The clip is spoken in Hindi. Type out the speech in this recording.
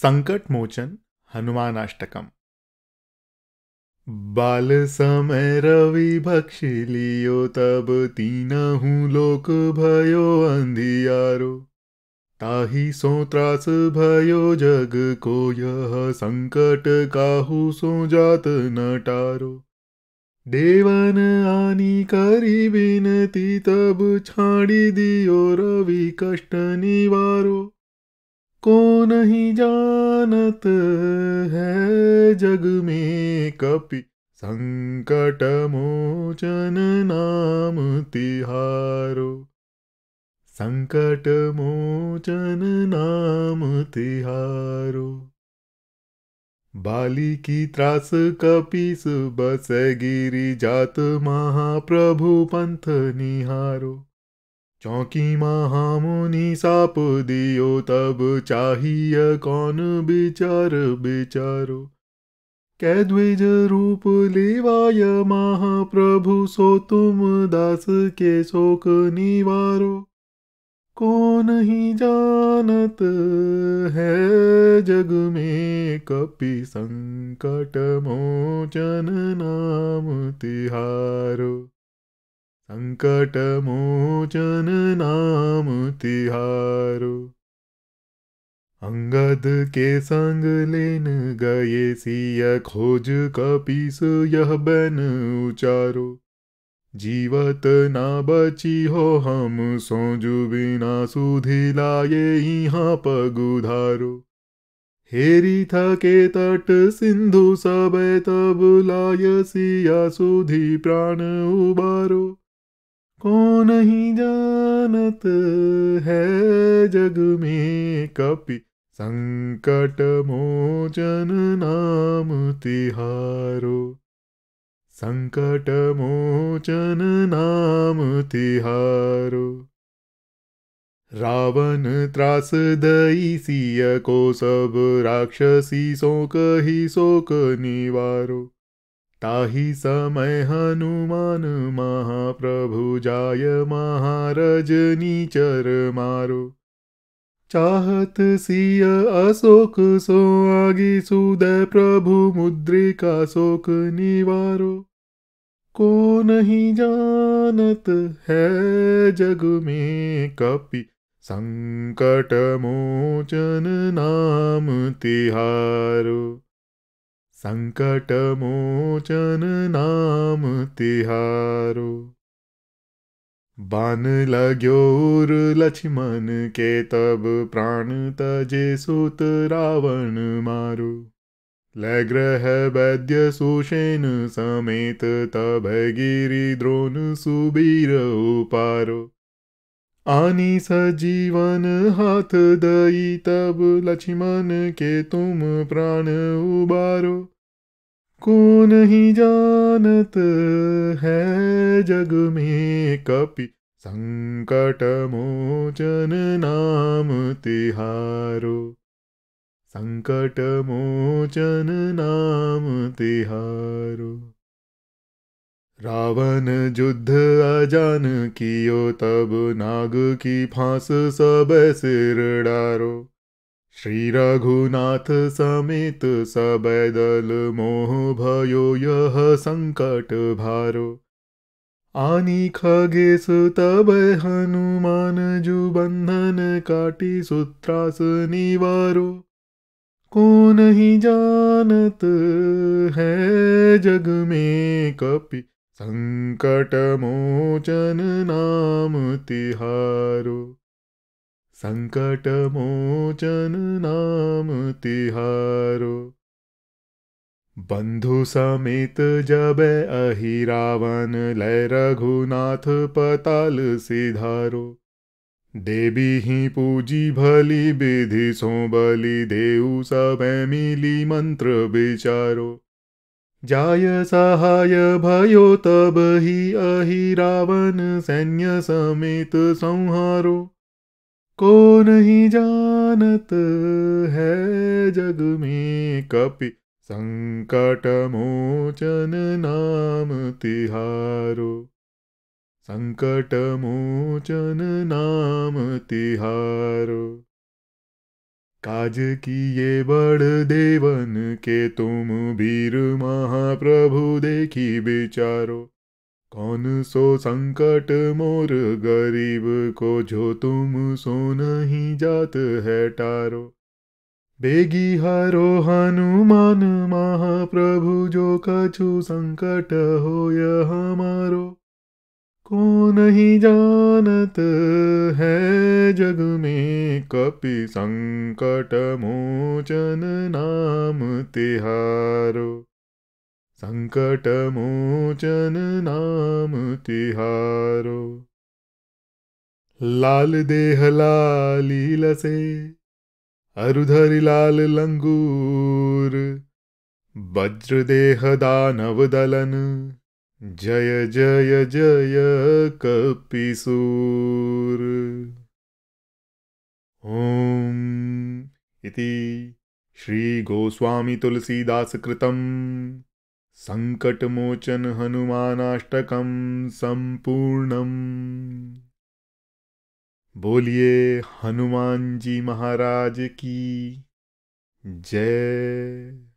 संकट मोचन हनुमानाष्टकम बाल समय रवि भक्ष लियो तब तीन तीनहु लोक भयो अंधियारो ताही सो त्रास भयो जग को यह संकट काहू सो जात न टारो देवन आनी करी बिनती तब छाड़ी दियो रवि कष्ट निवारो को नहीं जानत है जग में कपि संकट मोचन नाम तिहारो संकट मोचन नाम तिहारो बाली की त्रास कपिस बस गिरी जात महाप्रभु पंथ निहारो चौकी मुनि साप दियो तब चाहिए कौन बिचार बिचारो कै द्विज रूप लेवाय महाप्रभु सो तुम दास के शोक निवारो को ही जानत है जग में कपि संकट मोचन नाम तिहारो संकट मोचन नाम तिहारो अंगद के संग लेन गए सिया खोज कपीस यह बन उचारो जीवत ना बची हो हम सोजु बिना सुधि लाए यहाँ पगुधारो हेरी थके तट सिंधु सब तब लाय सिया सुधि प्राण उबारो को नहीं जानत है जग में कपि संकट मोचन नाम तिहारो संकट मोचन नाम तिहारो रावण त्रास दई सिय को सब राक्षसी शोक ही शोक निवारो ताहि समय हनुमान महाप्रभु जाय महारजनी चर मारो चाहत सिय अशोक सो आगे सुदय प्रभु मुद्रिका शोक निवारो को नहीं जानत है जग में कपि संकट मोचन नाम तिहारो संकट मोचन नाम तिहारो बान लग्योर लक्ष्मण के तब प्राण तजे सुत रावण मारो लग्रह वैद्य सुषेन समेत तब गिरी द्रोण सुबीर उपारो आनी सजीवन हाथ दई तब लक्ष्मण के तुम प्राण उबारो को नहीं जानत है जग में कपि संकट मोचन नाम तिहारो संकट मोचन नाम तिहारो रावण युद्ध अजान कियो तब नाग की फांस सब सिर डारो श्री रघुनाथ समेत सब दल मोह भयो यह संकट भारो आनी खगेश तब हनुमान जु बंधन काटी सुत्रास निवारो को नहीं जानत है जग में कपि संकट मोचन नाम तिहारो संकट मोचन नाम तिहारो बंधु समेत जब अहि रावण लय रघुनाथ पताल सिधारो देवी ही पूजी भली विधि सो बलि देऊ सब मिली मंत्र विचारो जाय सहाय भयो तब ही अहि रावण सैन्य समेत संहारो को नहीं जानत है जग में कपि संकट मोचन नाम तिहारो संकट मोचन नाम तिहारो काज किए बड़ देवन के तुम वीर महाप्रभु देखी विचारो कौन सो संकट मोर गरीब को जो तुम सो नहीं जात है टारो बेगी हरो हनुमान महाप्रभु जो कछु संकट हो यह हमारो को नहीं जानत है जग में कपि संकट मोचन नाम तिहारो संकट मोचन नाम तिहारो लाल देह लाली लसे अरुधरि लाल लंगूर वज्र देह दानव दलन जय जय जय कपिसूर ओम इति संकट मोचन हनुमानाष्टकं सम्पूर्णम् बोलिए हनुमान जी महाराज की जय